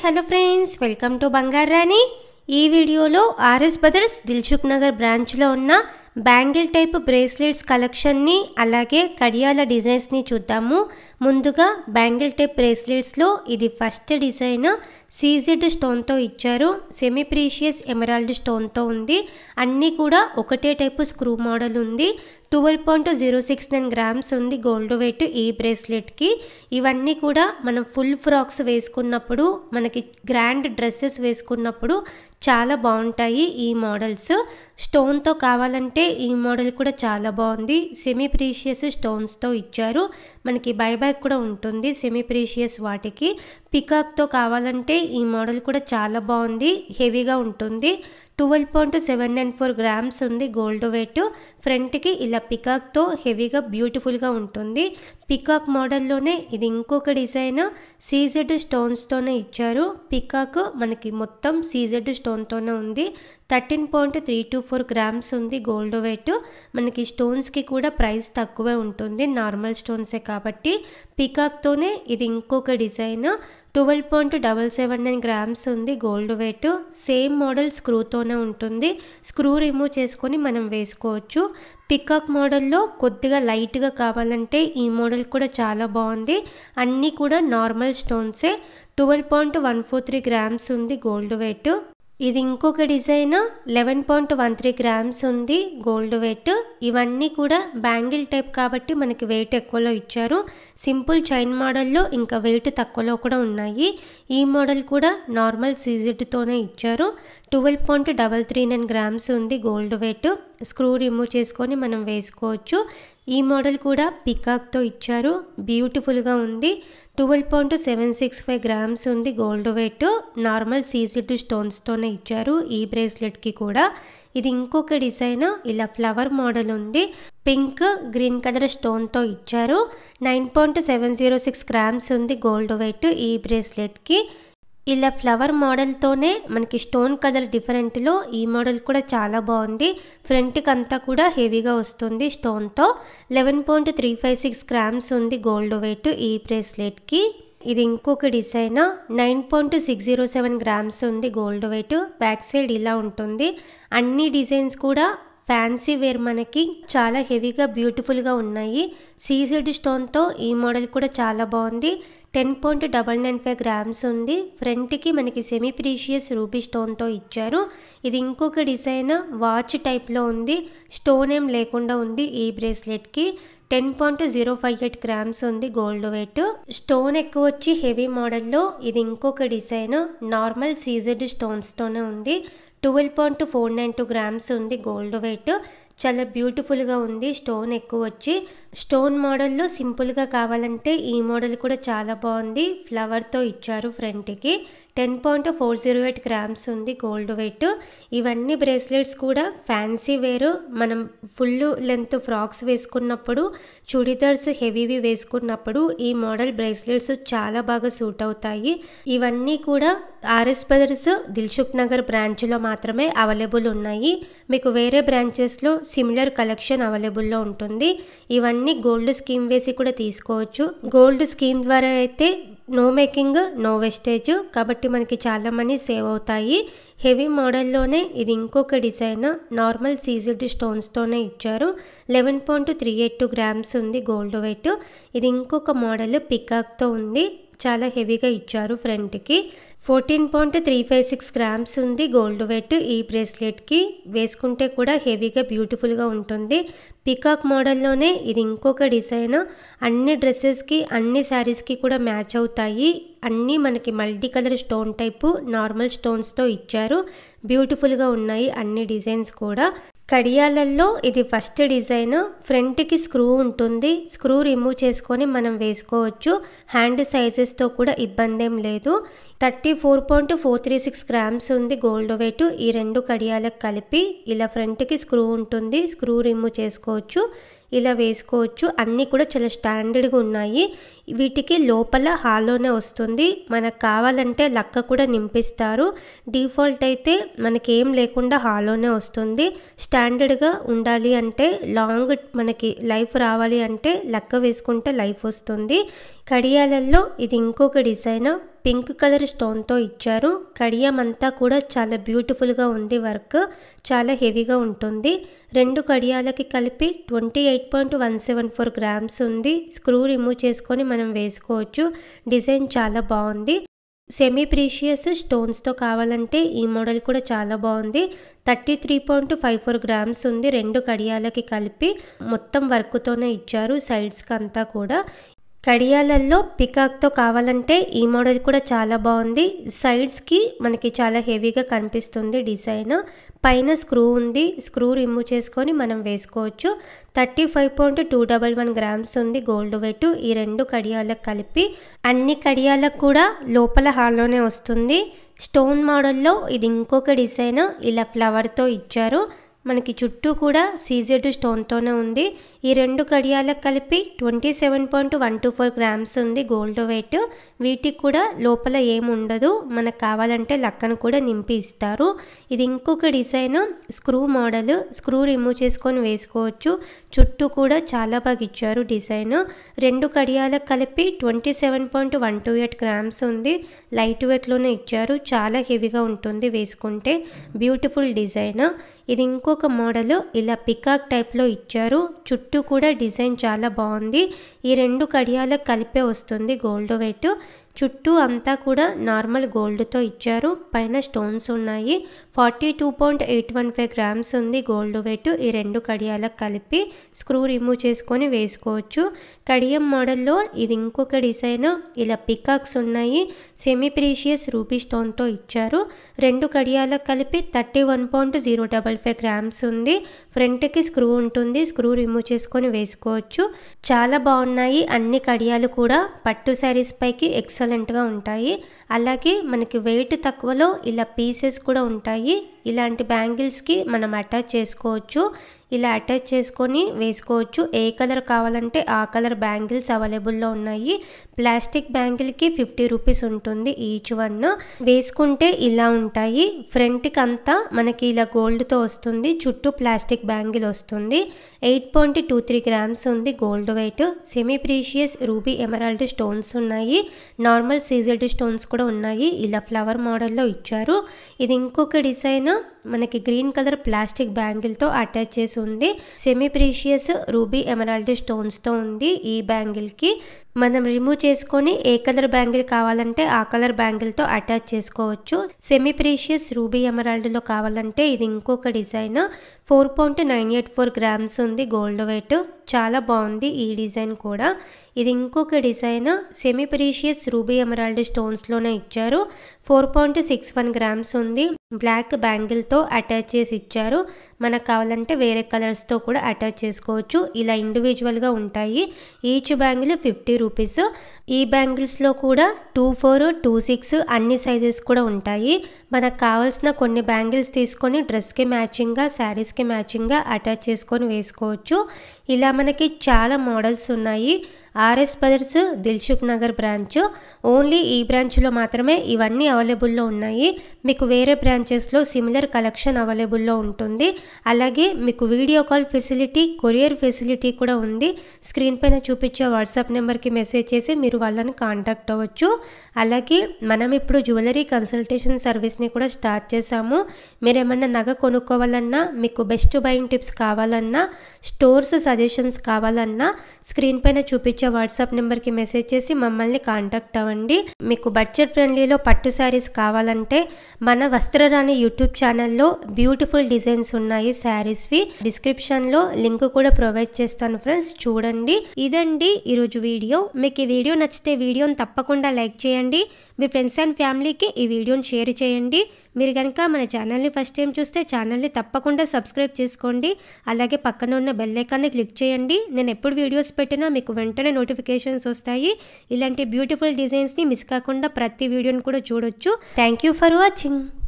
hi hello friends welcome to Bangaru Rani ఈ వీడియోలో RS brothers Dilsukh Nagar బ్రాంచ్లో ఉన్న బ్యాంగిల్ టైప్ బ్రేస్లెట్స్ కలెక్షన్ని అలాగే కడియాల డిజైన్స్ని చూద్దాము ముందుగా బ్యాంగిల్ టేప్ బ్రేస్లెట్స్లో ఇది ఫస్ట్ డిజైన్ సీజెడ్ స్టోన్తో ఇచ్చారు సెమీ ప్రీషియస్ ఎమరాల్డ్ స్టోన్తో ఉంది అన్నీ కూడా ఒకటే టైపు స్క్రూ మోడల్ ఉంది twelve point zero six nine grams ఉంది గోల్డ్ వెయిట్ ఈ బ్రేస్లెట్కి ఇవన్నీ కూడా మనం ఫుల్ ఫ్రాక్స్ వేసుకున్నప్పుడు మనకి గ్రాండ్ డ్రెస్సెస్ వేసుకున్నప్పుడు చాలా బాగుంటాయి ఈ మోడల్స్ స్టోన్తో కావాలంటే ఈ మోడల్ కూడా చాలా బాగుంది సెమీ ప్రీషియస్ స్టోన్స్తో ఇచ్చారు మనకి బై బ్యాక్ కూడా ఉంటుంది సెమీ ప్రీషియస్ వాటికి పికాక్తో కావాలంటే ఈ మోడల్ కూడా చాలా బాగుంది హెవీగా ఉంటుంది twelve point seven nine four grams ఉంది గోల్డ్ వెయిట్ ఫ్రంట్కి ఇలా పికాక్తో హెవీగా బ్యూటిఫుల్గా ఉంటుంది పికాక్ మోడల్లోనే ఇది ఇంకొక డిజైన్ సీజెడ్ స్టోన్స్తోనే ఇచ్చారు పికాక్ మనకి మొత్తం సీజెడ్ స్టోన్తోనే ఉంది thirteen point three two four grams ఉంది గోల్డ్ వెయిట్ మనకి స్టోన్స్కి కూడా ప్రైస్ తక్కువే ఉంటుంది నార్మల్ స్టోన్సే కాబట్టి పికాక్తోనే ఇది ఇంకొక design twelve point double seven nine grams ఉంది గోల్డ్ వెయిట్ సేమ్ మోడల్ స్క్రూతోనే ఉంటుంది స్క్రూ రిమూవ్ చేసుకొని మనం వేసుకోవచ్చు పికాక్ మోడల్లో కొద్దిగా లైట్గా కావాలంటే ఈ మోడల్ కూడా చాలా బాగుంది అన్నీ కూడా నార్మల్ స్టోన్సే twelve point one four three grams ఉంది గోల్డ్ వెయిట్ ఇది ఇంకొక design eleven point one three grams ఉంది గోల్డ్ వెయిట్ ఇవన్నీ కూడా బ్యాంగిల్ టైప్ కాబట్టి మనకి వెయిట్ ఎక్కువలో ఇచ్చారు సింపుల్ చైన్ మోడల్లో ఇంకా వెయిట్ తక్కువలో కూడా ఉన్నాయి ఈ మోడల్ కూడా నార్మల్ సీజెడ్తోనే ఇచ్చారు twelve point double three nine grams ఉంది గోల్డ్ వెయిట్ స్క్రూ రిమూవ్ చేసుకొని మనం వేసుకోవచ్చు ఈ మోడల్ కూడా పికాక్తో ఇచ్చారు బ్యూటిఫుల్గా ఉంది twelve point seven six five grams ఉంది గోల్డ్ వెయిట్ నార్మల్ సీసీ టూ స్టోన్స్తోనే ఇచ్చారు ఈ బ్రేస్లెట్కి కూడా ఇది ఇంకొక డిజైన్ ఇలా ఫ్లవర్ మోడల్ ఉంది పింక్ గ్రీన్ కలర్ స్టోన్తో ఇచ్చారు nine point seven zero six grams ఉంది గోల్డ్ వెయిట్ ఈ బ్రేస్లెట్కి ఇలా ఫ్లవర్ మోడల్తోనే మనకి స్టోన్ కలర్ డిఫరెంట్లో ఈ మోడల్ కూడా చాలా బాగుంది ఫ్రంట్కి అంతా కూడా హెవీగా వస్తుంది స్టోన్తో eleven point three five six grams ఉంది గోల్డ్ వెయిట్ ఈ బ్రేస్లెట్కి ఇది ఇంకొక design nine point six zero seven grams ఉంది గోల్డ్ వెయిట్ బ్యాక్ సైడ్ ఇలా ఉంటుంది అన్ని డిజైన్స్ కూడా ఫ్యాన్సీ వేర్ మనకి చాలా హెవీగా బ్యూటిఫుల్గా ఉన్నాయి సీజెడ్ స్టోన్తో ఈ మోడల్ కూడా చాలా బాగుంది ten point double nine five grams ఉంది ఫ్రంట్కి మనకి సెమీ ప్రీషియస్ రూపీ స్టోన్తో ఇచ్చారు ఇది ఇంకొక డిజైన్ వాచ్ టైప్లో ఉంది స్టోన్ ఏం లేకుండా ఉంది ఈ బ్రేస్లెట్కి ten point zero five eight grams ఉంది గోల్డ్ వెయిట్ స్టోన్ ఎక్కువ వచ్చి హెవీ మోడల్లో ఇది ఇంకొక డిజైన్ నార్మల్ సీజర్డ్ స్టోన్స్తోనే ఉంది twelve point four nine two grams ఉంది గోల్డ్ వెయిట్ చాలా బ్యూటిఫుల్గా ఉంది స్టోన్ ఎక్కువ వచ్చి స్టోన్ మోడల్లో సింపుల్గా కావాలంటే ఈ మోడల్ కూడా చాలా బాగుంది ఫ్లవర్తో ఇచ్చారు ఫ్రంట్కి ten point four zero eight grams ఉంది గోల్డ్ వెయిట్ ఇవన్నీ బ్రేస్లెట్స్ కూడా ఫ్యాన్సీ వేరు మనం ఫుల్ లెంత్ ఫ్రాక్స్ వేసుకున్నప్పుడు చుడిదార్స్ హెవీవి వేసుకున్నప్పుడు ఈ మోడల్ బ్రేస్లెట్స్ చాలా బాగా సూట్ అవుతాయి ఇవన్నీ కూడా ఆర్ఎస్ బ్రదర్స్ దిల్సుఖ్ నగర్ బ్రాంచ్లో మాత్రమే అవైలబుల్ ఉన్నాయి మీకు వేరే బ్రాంచెస్లో సిమిలర్ కలెక్షన్ అవైలబుల్లో ఉంటుంది ఇవన్నీ దీన్ని గోల్డ్ స్కీమ్ వేసి కూడా తీసుకోవచ్చు గోల్డ్ స్కీమ్ ద్వారా అయితే నో మేకింగ్ నో వేస్టేజ్ కాబట్టి మనకి చాలా మనీ సేవ్ అవుతాయి హెవీ మోడల్లోనే ఇది ఇంకొక డిజైన్ నార్మల్ సీజెడ్ స్టోన్స్తోనే ఇచ్చారు eleven point three eight two grams ఉంది గోల్డ్ వెయిట్ ఇది ఇంకొక మోడల్ పికాక్తో ఉంది చాలా హెవీగా ఇచ్చారు ఫ్రంట్కి fourteen point three five six grams ఉంది గోల్డ్ వెట్ ఈ బ్రేస్లెట్కి వేసుకుంటే కూడా హెవీగా బ్యూటిఫుల్గా ఉంటుంది పికాక్ మోడల్లోనే ఇది ఇంకొక డిజైన్ అన్ని డ్రెస్సెస్కి అన్ని శారీస్కి కూడా మ్యాచ్ అవుతాయి అన్నీ మనకి multi colour stone type normal స్టోన్స్తో ఇచ్చారు బ్యూటిఫుల్గా ఉన్నాయి అన్ని డిజైన్స్ కూడా కడియాలల్లో ఇది ఫస్ట్ డిజైన్ ఫ్రంట్కి స్క్రూ ఉంటుంది స్క్రూ రిమూవ్ చేసుకొని మనం వేసుకోవచ్చు హ్యాండ్ సైజెస్తో కూడా ఇబ్బంది ఏం లేదు thirty four point four three six grams ఉంది గోల్డ్ వెయిట్ ఈ రెండు కడియాలకు కలిపి ఇలా ఫ్రంట్కి స్క్రూ ఉంటుంది స్క్రూ రిమూవ్ చేసుకోవచ్చు ఇలా వేసుకోవచ్చు అన్నీ కూడా చాలా స్టాండర్డ్గా ఉన్నాయి వీటికి లోపల హాల్లోనే వస్తుంది మనకు కావాలంటే లక్క కూడా నింపిస్తారు డిఫాల్ట్ అయితే మనకేం లేకుండా హాల్లోనే వస్తుంది స్టాండర్డ్గా ఉండాలి అంటే లాంగ్ మనకి లైఫ్ రావాలి అంటే లక్క వేసుకుంటే లైఫ్ వస్తుంది కడియాలల్లో ఇది ఇంకొక డిజైన్ పింక్ కలర్ స్టోన్తో ఇచ్చారు కడియం అంతా కూడా చాలా బ్యూటిఫుల్గా ఉంది వర్క్ చాలా హెవీగా ఉంటుంది రెండు కడియాలకి కలిపి twenty eight point one seven four grams ఉంది స్క్రూ రిమూవ్ చేసుకొని మనం వేసుకోవచ్చు డిజైన్ చాలా బాగుంది సెమీ ప్రీషియస్ స్టోన్స్తో కావాలంటే ఈ మోడల్ కూడా చాలా బాగుంది thirty three point five four grams ఉంది రెండు కడియాలకి కలిపి మొత్తం వర్క్తోనే ఇచ్చారు సైడ్స్కి అంతా కూడా కడియాలల్లో పికాక్తో కావాలంటే ఈ మోడల్ కూడా చాలా బాగుంది సైడ్స్కి మనకి చాలా హెవీగా కనిపిస్తుంది డిజైన్ పైన స్క్రూ ఉంది స్క్రూ రిమూవ్ చేసుకొని మనం వేసుకోవచ్చు thirty five point two double one grams ఉంది గోల్డ్ వెట్ ఈ రెండు కడియాలకు కలిపి అన్ని కడియాలకు కూడా లోపల హాల్లోనే వస్తుంది స్టోన్ మోడల్లో ఇది ఇంకొక డిజైన్ ఇలా ఫ్లవర్తో ఇచ్చారు మనకి చుట్టూ కూడా సీజెడ్ స్టోన్తోనే ఉంది ఈ రెండు కడియాలకు కలిపి twenty seven point one two four grams ఉంది గోల్డ్ వెయిట్ వీటికి కూడా లోపల ఏమి ఉండదు మనకు కావాలంటే లక్కను కూడా నింపి ఇస్తారు ఇది ఇంకొక design screw model screw remove చేసుకొని వేసుకోవచ్చు చుట్టూ కూడా చాలా బాగా ఇచ్చారు డిజైన్ రెండు కడియాలకు కలిపి twenty seven point one two eight grams ఉంది లైట్ వెయిట్లోనే ఇచ్చారు చాలా హెవీగా ఉంటుంది వేసుకుంటే బ్యూటిఫుల్ డిజైన్ ఇది ఇంకొక మోడల్ ఇలా పికాక్ టైప్లో ఇచ్చారు చుట్టూ కూడా డిజైన్ చాలా బాగుంది ఈ రెండు కడియాలకు కలిపే వస్తుంది గోల్డ్ వెయిట్ చుట్టూ అంతా కూడా నార్మల్ గోల్డ్తో ఇచ్చారు పైన స్టోన్స్ ఉన్నాయి forty two point eight one five grams ఉంది గోల్డ్ వెయిట్ ఈ రెండు కడియాలకు కలిపి స్క్రూ రిమూవ్ చేసుకొని వేసుకోవచ్చు కడియం మోడల్లో ఇది ఇంకొక డిజైన్ ఇలా పికాక్స్ ఉన్నాయి సెమీ ప్రీషియస్ రూపీ స్టోన్తో ఇచ్చారు రెండు కడియాలకు కలిపి thirty one point zero double twelve five grams ఉంది ఫ్రంట్కి స్క్రూ ఉంటుంది స్క్రూ రిమూవ్ చేసుకొని వేసుకోవచ్చు చాలా బాగున్నాయి అన్ని కడియాలు కూడా పట్టు శారీస్ పైకి ఎక్సలెంట్గా ఉంటాయి అలాగే మనకి వెయిట్ తక్కువలో ఇలా పీసెస్ కూడా ఉంటాయి ఇలాంటి బ్యాంగిల్స్కి మనం అటాచ్ చేసుకోవచ్చు ఇలా అటాచ్ చేసుకొని వేసుకోవచ్చు ఏ కలర్ కావాలంటే ఆ కలర్ బ్యాంగిల్స్ అవైలబుల్లో ఉన్నాయి ప్లాస్టిక్ బ్యాంగిల్కి ఫిఫ్టీ రూపీస్ ఉంటుంది ఈచ్ వన్ వేసుకుంటే ఇలా ఉంటాయి ఫ్రంట్కి అంతా మనకి ఇలా గోల్డ్తో వస్తుంది చుట్టూ ప్లాస్టిక్ బ్యాంగిల్ వస్తుంది eight point two three grams ఉంది gold weight semi precious ruby emerald stones ఉన్నాయి నార్మల్ సీజల్డ్ స్టోన్స్ కూడా ఉన్నాయి ఇలా ఫ్లవర్ మోడల్లో ఇచ్చారు ఇది ఇంకొక డిజైన్ మనకి గ్రీన్ కలర్ ప్లాస్టిక్ బ్యాంగిల్తో అటాచ్ చేసి ఉంది సెమీ ప్రీషియస్ రూబీ స్టోన్స్ స్టోన్స్తో ఉంది ఈ బ్యాంగిల్కి మనం రిమూవ్ చేసుకొని ఏ కలర్ బ్యాంగిల్ కావాలంటే ఆ కలర్ బ్యాంగిల్తో అటాచ్ చేసుకోవచ్చు సెమీ ప్రీషియస్ రూబీ ఎమరాల్డ్లో కావాలంటే ఇది ఇంకొక design four point nine eight four grams ఉంది గోల్డ్ వెయిట్ చాలా బాగుంది ఈ డిజైన్ కూడా ఇది ఇంకొక design semi precious ruby emerald స్టోన్స్లోనే ఇచ్చారు four point six one grams ఉంది బ్లాక్ బ్యాంగిల్తో అటాచ్ చేసి ఇచ్చారు మనకు కావాలంటే వేరే కలర్స్తో కూడా అటాచ్ చేసుకోవచ్చు ఇలా ఇండివిజువల్గా ఉంటాయి ఈచ్ బ్యాంగిల్ ఫిఫ్టీ రూపీస్ ఈ బ్యాంగిల్స్లో కూడా టూ ఫోర్ టూ సిక్స్ అన్ని సైజెస్ కూడా ఉంటాయి మనకు కావాల్సిన కొన్ని బ్యాంగిల్స్ తీసుకొని డ్రెస్కి మ్యాచింగ్గా శారీస్కి మ్యాచింగ్గా అటాచ్ చేసుకొని వేసుకోవచ్చు ఇలా మనకి చాలా మోడల్స్ ఉన్నాయి RS Brothers Dilsukhnagar branch only ఈ బ్రాంచ్లో మాత్రమే ఇవన్నీ అవైలబుల్లో ఉన్నాయి మీకు వేరే బ్రాంచెస్లో సిమిలర్ కలెక్షన్ అవైలబుల్లో ఉంటుంది అలాగే మీకు video call facility courier facility కూడా ఉంది స్క్రీన్ పైన చూపించే వాట్సాప్ నెంబర్కి మెసేజ్ చేసి మీరు వాళ్ళని కాంటాక్ట్ అవ్వచ్చు అలాగే మనం ఇప్పుడు జ్యువెలరీ కన్సల్టేషన్ సర్వీస్ని కూడా స్టార్ట్ చేశాము మీరు ఏమన్నా నగ కొనుక్కోవాలన్నా మీకు బెస్ట్ బయింగ్ టిప్స్ కావాలన్నా స్టోర్స్ సజెషన్స్ కావాలన్నా స్క్రీన్ పైన చూపించే ఇచ్చే వాట్సాప్ నెంబర్కి మెసేజ్ చేసి మమ్మల్ని కాంటాక్ట్ అవ్వండి మీకు బడ్జెట్ ఫ్రెండ్లీలో పట్టు శారీస్ కావాలంటే మన వస్త్రరాణి యూట్యూబ్ ఛానల్లో బ్యూటిఫుల్ డిజైన్స్ ఉన్నాయి శారీస్వి డిస్క్రిప్షన్లో లింక్ కూడా ప్రొవైడ్ చేస్తాను ఫ్రెండ్స్ చూడండి ఇదండి ఈరోజు వీడియో మీకు ఈ వీడియో నచ్చితే వీడియోని తప్పకుండా లైక్ చేయండి మీ ఫ్రెండ్స్ అండ్ ఫ్యామిలీకి ఈ వీడియోని షేర్ చేయండి మీరు కనుక మన ఛానల్ని ఫస్ట్ టైం చూస్తే ఛానల్ని తప్పకుండా సబ్స్క్రైబ్ చేసుకోండి అలాగే పక్కన ఉన్న బెల్ ఐకాన్ని క్లిక్ చేయండి నేను ఎప్పుడు వీడియోస్ పెట్టినా మీకు వెంటనే నోటిఫికేషన్స్ వస్తాయి ఇలాంటి బ్యూటిఫుల్ డిజైన్స్ని మిస్ కాకుండా ప్రతి వీడియోని కూడా చూడొచ్చు థ్యాంక్ ఫర్ వాచింగ్